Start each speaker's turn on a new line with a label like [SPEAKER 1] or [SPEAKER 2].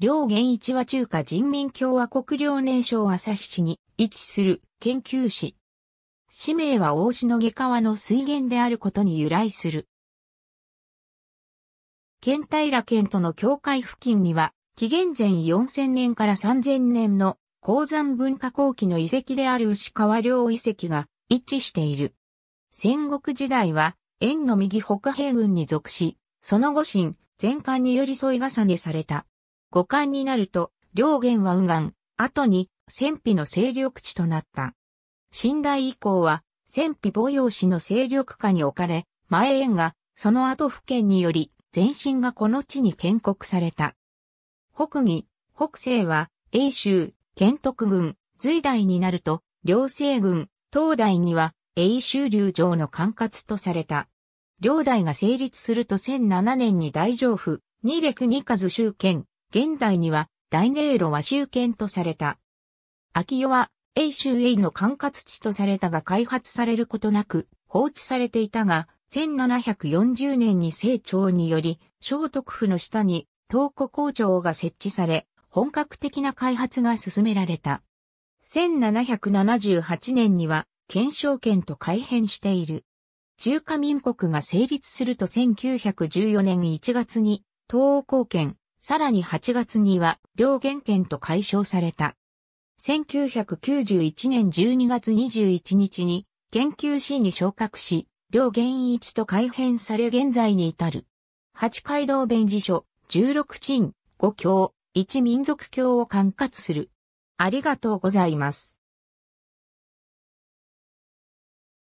[SPEAKER 1] 両元一は中華人民共和国遼寧省朝日市に位置する研究士。市名は大篠下川の水源であることに由来する。県平県との境界付近には、紀元前4000年から3000年の鉱山文化後期の遺跡である牛川両遺跡が一致している。戦国時代は、円の右北平軍に属し、その後新、全館に寄り添い重ねされた。五冠になると、両元は右岸、後に戦費の勢力地となった。新大以降は、戦費防用士の勢力下に置かれ、前縁が、その後府県により、前身がこの地に建国された。北義、北西は、英州、建徳軍、隋代になると、両西軍、東大には、英州流城の管轄とされた。両代が成立すると1007年に大丈夫、二歴二数州県、現代には、大寧路は州県とされた。秋代は、永州永の管轄地とされたが開発されることなく、放置されていたが、1740年に成長により、聖徳府の下に、東湖工場が設置され、本格的な開発が進められた。1778年には、県証券と改変している。中華民国が成立すると1914年1月に、東欧貢献、さらに8月には両原権と解消された。1991年12月21日に研究士に昇格し、両原一と改変され現在に至る。八街道弁事所、十六鎮、五教、一民族教を管轄する。ありがとうございます。